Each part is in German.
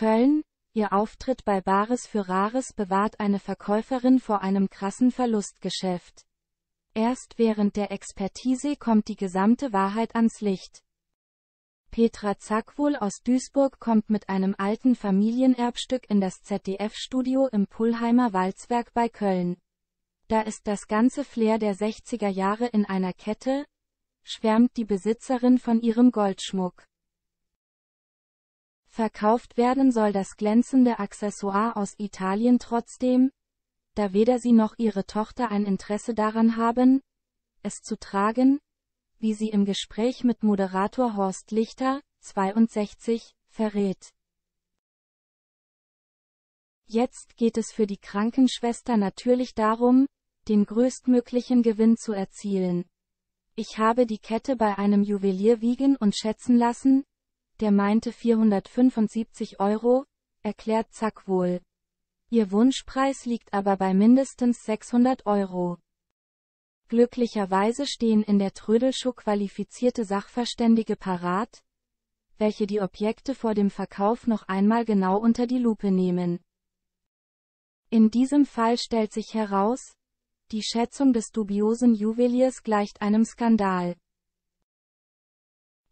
Köln, ihr Auftritt bei Bares für Rares bewahrt eine Verkäuferin vor einem krassen Verlustgeschäft. Erst während der Expertise kommt die gesamte Wahrheit ans Licht. Petra Zackwohl aus Duisburg kommt mit einem alten Familienerbstück in das ZDF-Studio im Pullheimer Walzwerk bei Köln. Da ist das ganze Flair der 60er Jahre in einer Kette, schwärmt die Besitzerin von ihrem Goldschmuck. Verkauft werden soll das glänzende Accessoire aus Italien trotzdem, da weder sie noch ihre Tochter ein Interesse daran haben, es zu tragen, wie sie im Gespräch mit Moderator Horst Lichter, 62, verrät. Jetzt geht es für die Krankenschwester natürlich darum, den größtmöglichen Gewinn zu erzielen. Ich habe die Kette bei einem Juwelier wiegen und schätzen lassen, der meinte 475 Euro, erklärt Zack wohl. Ihr Wunschpreis liegt aber bei mindestens 600 Euro. Glücklicherweise stehen in der Trödelschuh qualifizierte Sachverständige parat, welche die Objekte vor dem Verkauf noch einmal genau unter die Lupe nehmen. In diesem Fall stellt sich heraus, die Schätzung des dubiosen Juweliers gleicht einem Skandal.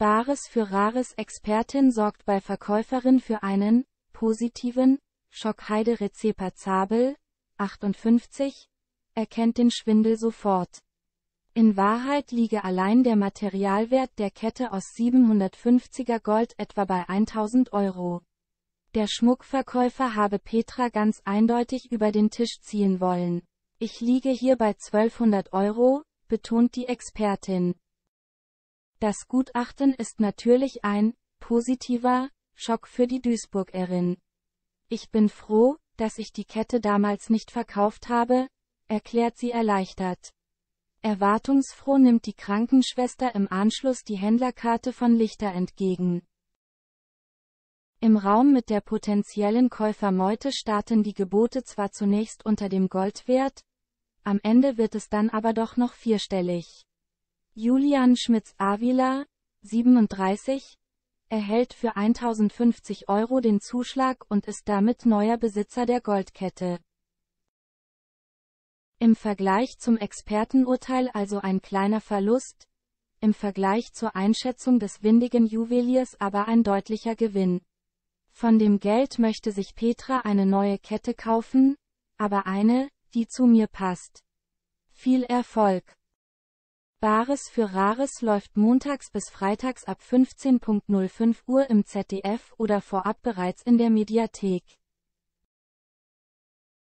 Bares für Rares Expertin sorgt bei Verkäuferin für einen positiven Schock Heide Rezepa Zabel, 58, erkennt den Schwindel sofort. In Wahrheit liege allein der Materialwert der Kette aus 750er Gold etwa bei 1000 Euro. Der Schmuckverkäufer habe Petra ganz eindeutig über den Tisch ziehen wollen. Ich liege hier bei 1200 Euro, betont die Expertin. Das Gutachten ist natürlich ein positiver Schock für die Duisburgerin. Ich bin froh, dass ich die Kette damals nicht verkauft habe, erklärt sie erleichtert. Erwartungsfroh nimmt die Krankenschwester im Anschluss die Händlerkarte von Lichter entgegen. Im Raum mit der potenziellen Käufermeute starten die Gebote zwar zunächst unter dem Goldwert, am Ende wird es dann aber doch noch vierstellig. Julian Schmitz-Avila, 37, erhält für 1050 Euro den Zuschlag und ist damit neuer Besitzer der Goldkette. Im Vergleich zum Expertenurteil also ein kleiner Verlust, im Vergleich zur Einschätzung des windigen Juweliers aber ein deutlicher Gewinn. Von dem Geld möchte sich Petra eine neue Kette kaufen, aber eine, die zu mir passt. Viel Erfolg! Bares für Rares läuft montags bis freitags ab 15.05 Uhr im ZDF oder vorab bereits in der Mediathek.